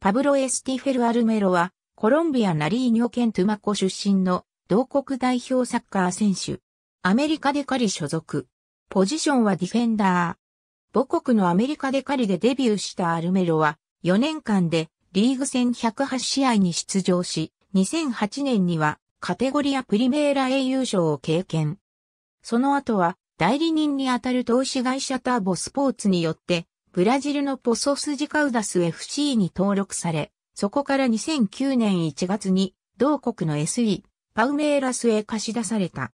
パブロ・エスティフェル・アルメロは、コロンビア・ナリーニョ県トゥマコ出身の同国代表サッカー選手。アメリカでカリ所属。ポジションはディフェンダー。母国のアメリカでカリでデビューしたアルメロは、4年間でリーグ戦108試合に出場し、2008年にはカテゴリアプリメーラ A 優勝を経験。その後は代理人にあたる投資会社ターボスポーツによってブラジルのポソスジカウダス FC に登録され、そこから2009年1月に同国の SE、パウメーラスへ貸し出された。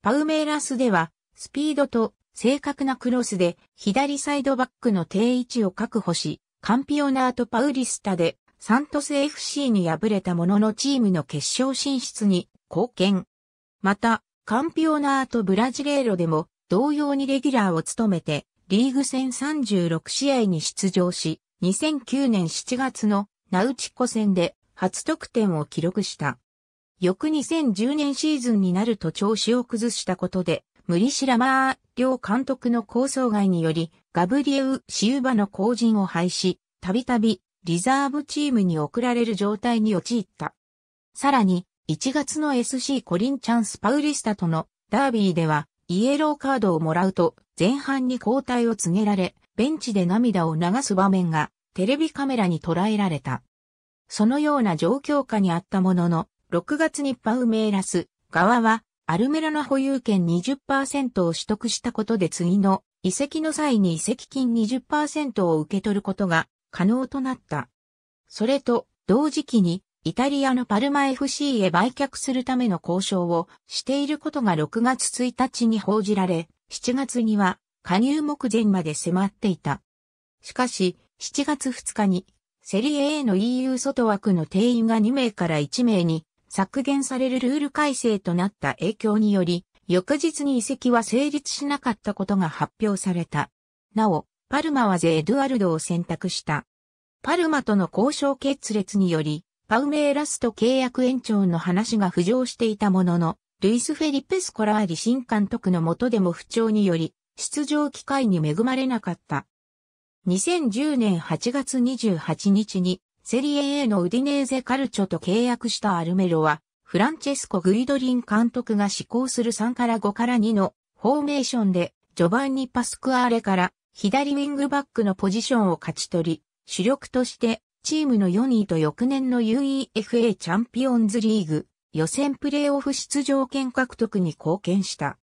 パウメーラスでは、スピードと正確なクロスで左サイドバックの定位置を確保し、カンピオナート・パウリスタでサントス FC に敗れたもののチームの決勝進出に貢献。また、カンピオナート・ブラジレーロでも同様にレギュラーを務めてリーグ戦36試合に出場し、2009年7月のナウチコ戦で初得点を記録した。翌2010年シーズンになると調子を崩したことで、無理しらまー両監督の構想外により、ガブリエウ・シウバの後陣を廃止、たびたびリザーブチームに送られる状態に陥った。さらに、1月の SC コリンチャンス・パウリスタとのダービーではイエローカードをもらうと前半に交代を告げられ、ベンチで涙を流す場面がテレビカメラに捉えられた。そのような状況下にあったものの、6月にパウメーラス側はアルメラの保有権20%を取得したことで次の移籍の際に移籍金20%を受け取ることが可能となった。それと同時期にイタリアのパルマ FC へ売却するための交渉をしていることが6月1日に報じられ、7月には加入目前まで迫っていた。しかし、7月2日に、セリエ A の EU 外枠の定員が2名から1名に削減されるルール改正となった影響により、翌日に移籍は成立しなかったことが発表された。なお、パルマはゼ・エドゥアルドを選択した。パルマとの交渉決裂により、パウメーラスト契約延長の話が浮上していたものの、ルイス・フェリペス・コラーリ新監督の下でも不調により、出場機会に恵まれなかった。2010年8月28日に、セリエ A のウディネーゼ・カルチョと契約したアルメロは、フランチェスコ・グイドリン監督が施行する3から5から2のフォーメーションで、ジョバンニ・パスクアーレから左ウィングバックのポジションを勝ち取り、主力としてチームの4位と翌年の UEFA チャンピオンズリーグ予選プレーオフ出場権獲得に貢献した。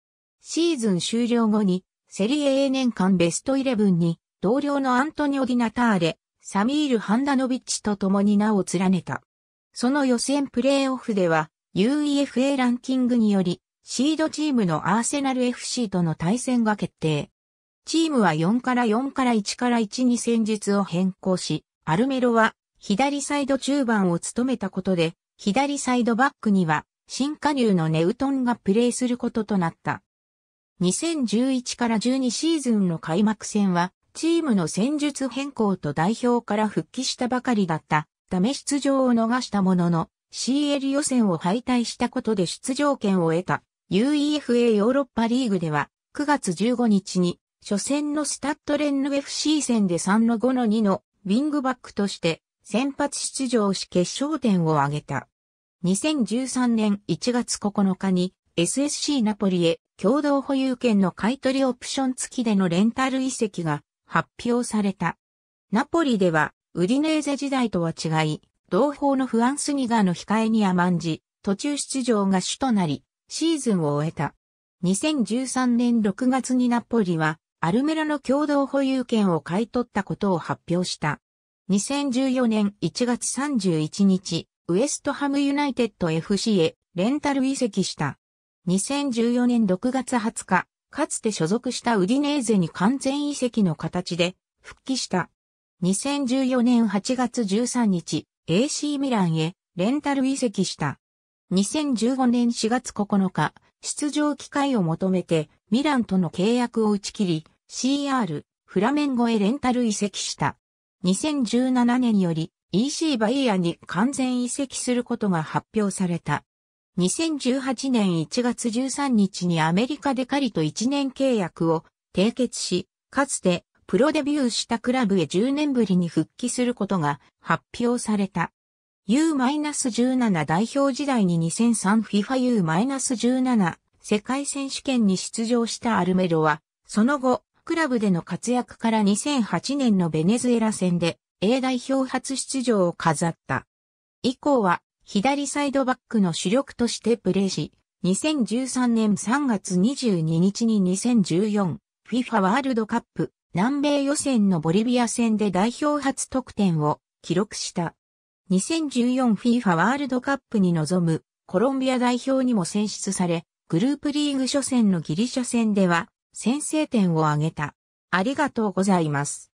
シーズン終了後に、セリエ A 年間ベストイレブンに、同僚のアントニオ・ディナターレ、サミール・ハンダノビッチと共に名を連ねた。その予選プレーオフでは、UEFA ランキングにより、シードチームのアーセナル FC との対戦が決定。チームは4から4から1から1に戦術を変更し、アルメロは左サイド中盤を務めたことで、左サイドバックには新加入のネウトンがプレーすることとなった。2011から12シーズンの開幕戦は、チームの戦術変更と代表から復帰したばかりだったため出場を逃したものの、CL 予選を敗退したことで出場権を得た UEFA ヨーロッパリーグでは9月15日に初戦のスタッドレンヌ FC 戦で3の5の2のウィングバックとして先発出場し決勝点を挙げた。2013年1月9日に SSC ナポリへ共同保有権の買取オプション付きでのレンタル遺跡が発表された。ナポリではウディネーゼ時代とは違い、同胞のフアンスニガーの控えに甘んじ、途中出場が主となり、シーズンを終えた。2013年6月にナポリは、アルメラの共同保有権を買い取ったことを発表した。2014年1月31日、ウエストハムユナイテッド FC へレンタル移籍した。2014年6月20日、かつて所属したウディネーゼに完全移籍の形で復帰した。2014年8月13日、AC ミランへレンタル移籍した。2015年4月9日、出場機会を求めてミランとの契約を打ち切り、CR、フラメンゴへレンタル移籍した。2017年より EC バイヤに完全移籍することが発表された。2018年1月13日にアメリカでカリと1年契約を締結し、かつてプロデビューしたクラブへ10年ぶりに復帰することが発表された。U-17 代表時代に 2003FIFAU-17 世界選手権に出場したアルメロは、その後、クラブでの活躍から2008年のベネズエラ戦で A 代表初出場を飾った。以降は左サイドバックの主力としてプレーし、2013年3月22日に 2014FIFA ワールドカップ南米予選のボリビア戦で代表初得点を記録した。2014FIFA ワールドカップに臨むコロンビア代表にも選出され、グループリーグ初戦のギリシャ戦では先制点を挙げた。ありがとうございます。